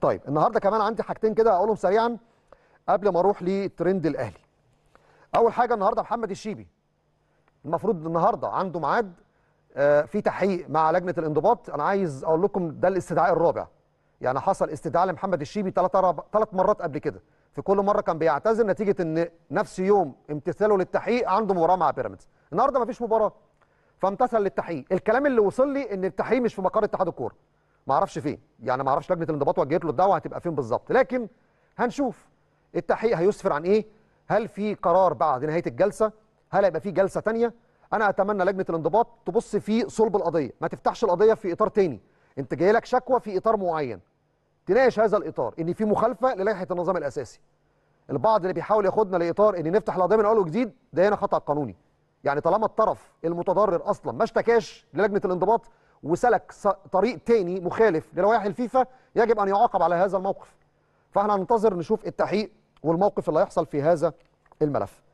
طيب النهارده كمان عندي حاجتين كده هقولهم سريعا قبل ما اروح لترند الاهلي اول حاجه النهارده محمد الشيبي المفروض النهارده عنده ميعاد آه، في تحقيق مع لجنه الانضباط انا عايز اقول لكم ده الاستدعاء الرابع يعني حصل استدعاء لمحمد الشيبي ثلاث ثلاث مرات قبل كده في كل مره كان بيعتذر نتيجه ان نفس يوم امتثاله للتحقيق عنده مباراه مع بيراميدز النهارده مفيش مباراه فامتثل للتحقيق الكلام اللي وصل لي ان التحقيق مش في مقر اتحاد الكوره ما اعرفش فين يعني ما اعرفش لجنه الانضباط وجهت له الدعوه هتبقى فين بالظبط لكن هنشوف التحقيق هيسفر عن ايه هل في قرار بعد نهايه الجلسه هل هيبقى في جلسه ثانيه انا اتمنى لجنه الانضباط تبص في صلب القضيه ما تفتحش القضيه في اطار تاني انت جاي لك شكوى في اطار معين تناقش هذا الاطار ان في مخالفه للائحه النظام الاساسي البعض اللي بيحاول ياخدنا لاطار ان نفتح القضيه من اول وجديد ده هنا خطا قانوني يعني طالما الطرف المتضرر اصلا ما اشتكاش للجنه الانضباط وسلك طريق تاني مخالف للوائح الفيفا يجب ان يعاقب على هذا الموقف فاحنا هننتظر نشوف التحقيق والموقف اللي هيحصل في هذا الملف